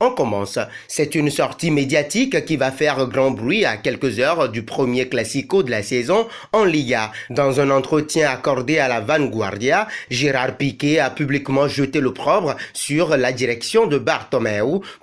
On commence. C'est une sortie médiatique qui va faire grand bruit à quelques heures du premier classico de la saison en Liga. Dans un entretien accordé à la Vanguardia, Gérard Piquet a publiquement jeté l'opprobre sur la direction de Bartomeu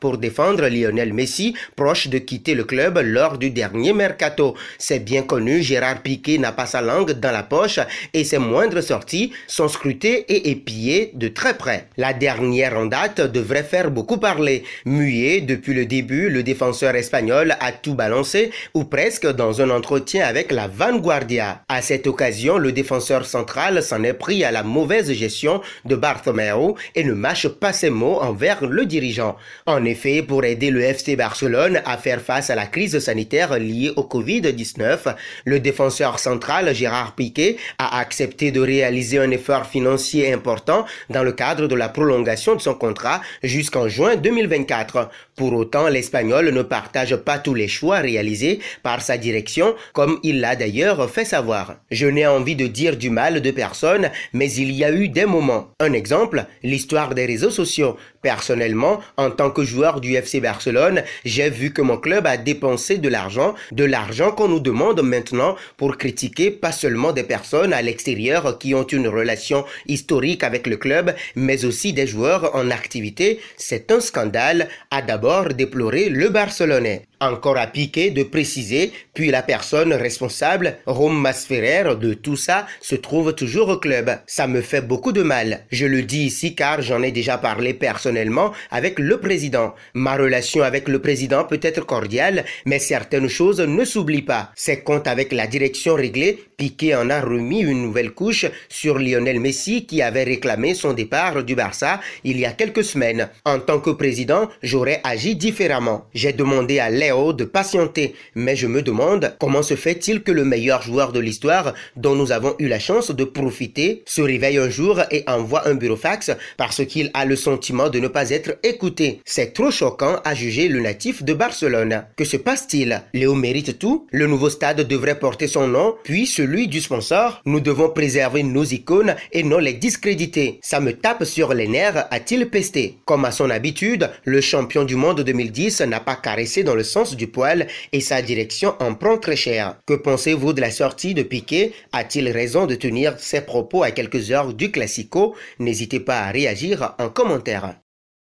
pour défendre Lionel Messi, proche de quitter le club lors du dernier mercato. C'est bien connu, Gérard Piquet n'a pas sa langue dans la poche et ses moindres sorties sont scrutées et épiées de très près. La dernière en date devrait faire beaucoup parler. Muet depuis le début, le défenseur espagnol a tout balancé, ou presque, dans un entretien avec la Vanguardia. À cette occasion, le défenseur central s'en est pris à la mauvaise gestion de Bartomeu et ne mâche pas ses mots envers le dirigeant. En effet, pour aider le FC Barcelone à faire face à la crise sanitaire liée au Covid-19, le défenseur central Gérard Piquet a accepté de réaliser un effort financier important dans le cadre de la prolongation de son contrat jusqu'en juin 2024. Pour autant, l'Espagnol ne partage pas tous les choix réalisés par sa direction, comme il l'a d'ailleurs fait savoir. Je n'ai envie de dire du mal de personne, mais il y a eu des moments. Un exemple, l'histoire des réseaux sociaux. Personnellement, en tant que joueur du FC Barcelone, j'ai vu que mon club a dépensé de l'argent, de l'argent qu'on nous demande maintenant pour critiquer pas seulement des personnes à l'extérieur qui ont une relation historique avec le club, mais aussi des joueurs en activité. C'est un scandale a d'abord déploré le Barcelonais encore à piquer de préciser, puis la personne responsable, Rome Masferrer, de tout ça, se trouve toujours au club. Ça me fait beaucoup de mal. Je le dis ici car j'en ai déjà parlé personnellement avec le président. Ma relation avec le président peut être cordiale, mais certaines choses ne s'oublient pas. C'est compte avec la direction réglée, Piqué en a remis une nouvelle couche sur Lionel Messi qui avait réclamé son départ du Barça il y a quelques semaines. En tant que président, j'aurais agi différemment. J'ai demandé à l'air de patienter, mais je me demande comment se fait-il que le meilleur joueur de l'histoire dont nous avons eu la chance de profiter se réveille un jour et envoie un bureau fax parce qu'il a le sentiment de ne pas être écouté. C'est trop choquant à juger le natif de Barcelone. Que se passe-t-il Léo mérite tout, le nouveau stade devrait porter son nom, puis celui du sponsor. Nous devons préserver nos icônes et non les discréditer. Ça me tape sur les nerfs, a-t-il pesté. Comme à son habitude, le champion du monde 2010 n'a pas caressé dans le sens du poil et sa direction en prend très cher. Que pensez-vous de la sortie de Piquet A-t-il raison de tenir ses propos à quelques heures du Classico N'hésitez pas à réagir en commentaire.